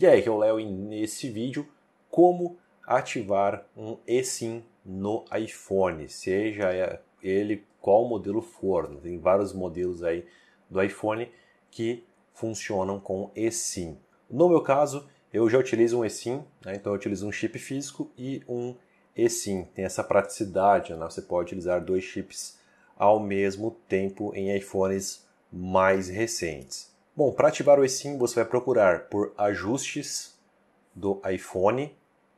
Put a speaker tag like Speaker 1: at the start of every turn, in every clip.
Speaker 1: E aí, que é o Léo e nesse vídeo como ativar um eSIM no iPhone, seja ele qual modelo for. Né? Tem vários modelos aí do iPhone que funcionam com eSIM. No meu caso, eu já utilizo um eSIM, né? então eu utilizo um chip físico e um eSIM. Tem essa praticidade, né? você pode utilizar dois chips ao mesmo tempo em iPhones mais recentes. Bom, para ativar o eSIM você vai procurar por ajustes do iPhone.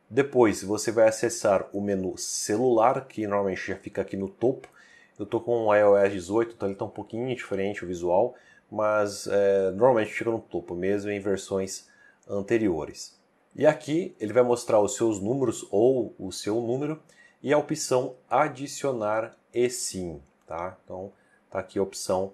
Speaker 1: Depois você vai acessar o menu celular, que normalmente já fica aqui no topo. Eu estou com o iOS 18, então ele está um pouquinho diferente o visual, mas é, normalmente fica no topo mesmo em versões anteriores. E aqui ele vai mostrar os seus números ou o seu número e a opção adicionar eSIM, tá? Então tá aqui a opção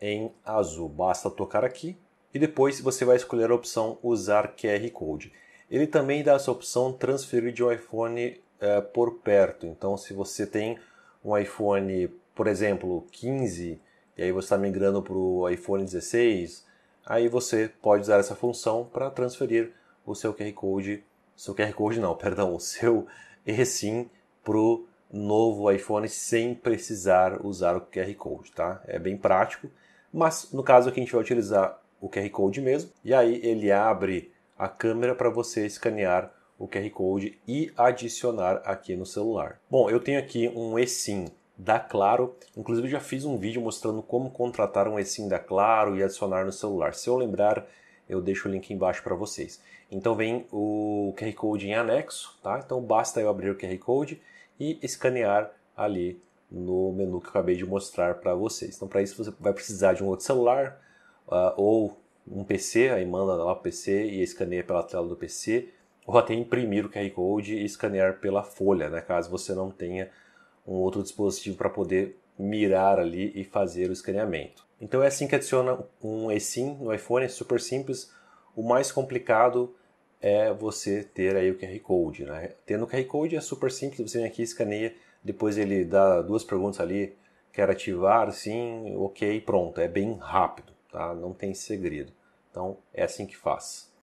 Speaker 1: em azul. Basta tocar aqui e depois você vai escolher a opção usar QR Code. Ele também dá essa opção transferir de um iPhone é, por perto. Então, se você tem um iPhone, por exemplo, 15, e aí você está migrando para o iPhone 16, aí você pode usar essa função para transferir o seu QR Code, seu QR Code não, perdão, o seu eSIM para o novo iPhone sem precisar usar o QR Code, tá? É bem prático, mas no caso aqui a gente vai utilizar o QR Code mesmo, e aí ele abre a câmera para você escanear o QR Code e adicionar aqui no celular. Bom, eu tenho aqui um eSIM da Claro, inclusive já fiz um vídeo mostrando como contratar um eSIM da Claro e adicionar no celular. Se eu lembrar, eu deixo o link embaixo para vocês. Então vem o QR Code em anexo, tá? Então basta eu abrir o QR Code e escanear ali no menu que eu acabei de mostrar para vocês. Então, para isso, você vai precisar de um outro celular uh, ou um PC, aí manda lá o PC e escaneia pela tela do PC, ou até imprimir o QR Code e escanear pela folha, né, caso você não tenha um outro dispositivo para poder mirar ali e fazer o escaneamento. Então é assim que adiciona um eSIM no iPhone, é super simples. O mais complicado é você ter aí o QR Code. Né? Tendo o QR Code é super simples, você vem aqui, escaneia, depois ele dá duas perguntas ali, quer ativar, sim, ok, pronto. É bem rápido, tá? não tem segredo. Então é assim que faz.